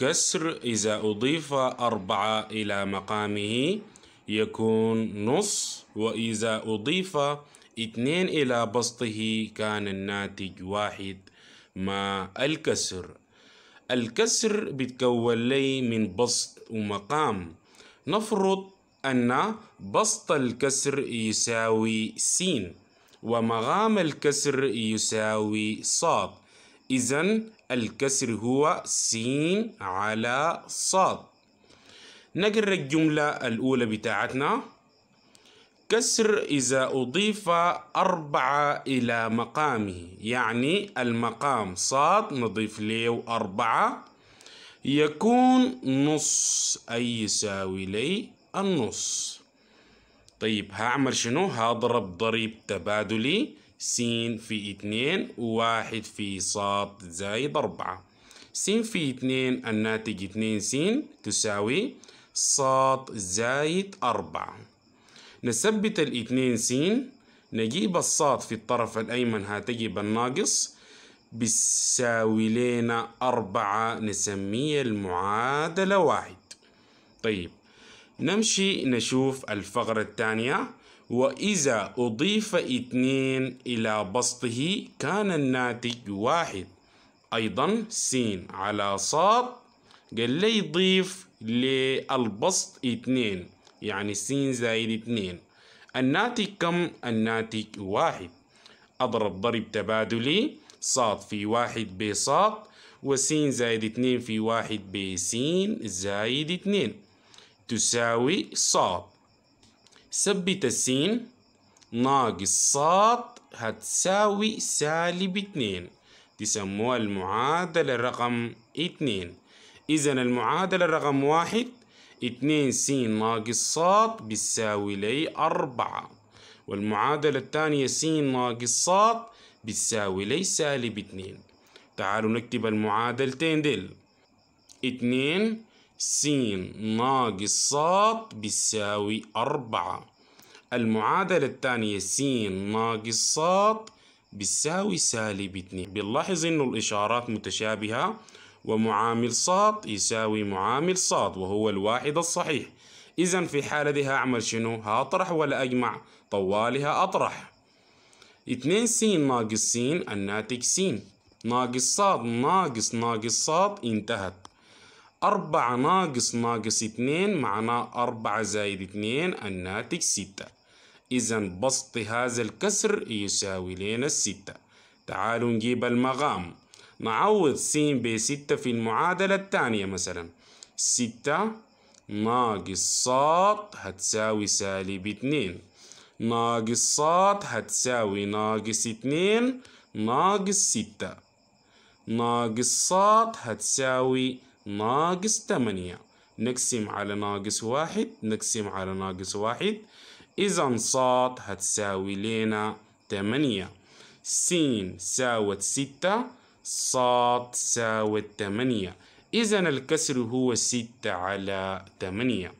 كسر إذا أضيف أربعة إلى مقامه يكون نص وإذا أضيف اثنين إلى بسطه كان الناتج واحد مع الكسر الكسر بتكون لي من بسط ومقام نفرض أن بسط الكسر يساوي س ومقام الكسر يساوي صاد إذا الكسر هو سين على صاد نقرأ الجملة الأولى بتاعتنا كسر إذا أضيف أربعة إلى مقامه يعني المقام صاد نضيف له أربعة يكون نص أي يساوي لي النص طيب هعمل شنو هضرب ضريب تبادلي س في اثنين وواحد في صاد زائد أربعة س في اثنين الناتج اثنين س تساوي صاد زائد أربعة نثبت الاثنين س نجيب الصاد في الطرف الأيمن هتجيب الناقص بيساوي لنا أربعة نسميه المعادلة واحد طيب نمشي نشوف الفقرة الثانية وإذا أضيف اثنين إلى بسطه كان الناتج واحد أيضا س على صاد قال لي ضيف للبسط اثنين يعني س زائد اثنين الناتج كم؟ الناتج واحد أضرب ضرب تبادلي صاد في واحد بصاد وسين زائد اتنين في واحد بسين زائد اتنين تساوي ص ثبت س ناقص ص هتساوي سالب اتنين تسموها المعادلة رقم اتنين إذا المعادلة رقم واحد اتنين س ناقص ص بتساوي لي أربعة والمعادلة الثانية س ناقص ص بتساوي لي سالب اتنين تعالوا نكتب المعادلتين دل اتنين س ناقص ص بيساوي أربعة المعادلة الثانية س ناقص ص بيساوي سالب اتنين بنلاحظ إنه الإشارات متشابهة ومعامل ص يساوي معامل ص وهو الواحد الصحيح إذا في حالة دي هعمل شنو؟ هأطرح ولا أجمع؟ طوالها أطرح اتنين س ناقص س الناتج س ناقص ص ناقص ناقص ص انتهت أربعة ناقص ناقص اتنين معناه أربعة زائد اتنين الناتج ستة إذا بسط هذا الكسر يساوي لنا الستة تعالوا نجيب المقام نعوض س بستة في المعادلة الثانية مثلا ستة ناقص ص هتساوي سالب اتنين ناقص ص هتساوي ناقص اتنين ناقص ستة ناقص ص هتساوي ناقص تمانية نقسم على ناقص واحد نقسم على ناقص واحد إذا صاد هتساوي لنا تمانية سين ساوت ستة صاد ساوت تمانية إذا الكسر هو ستة على تمانية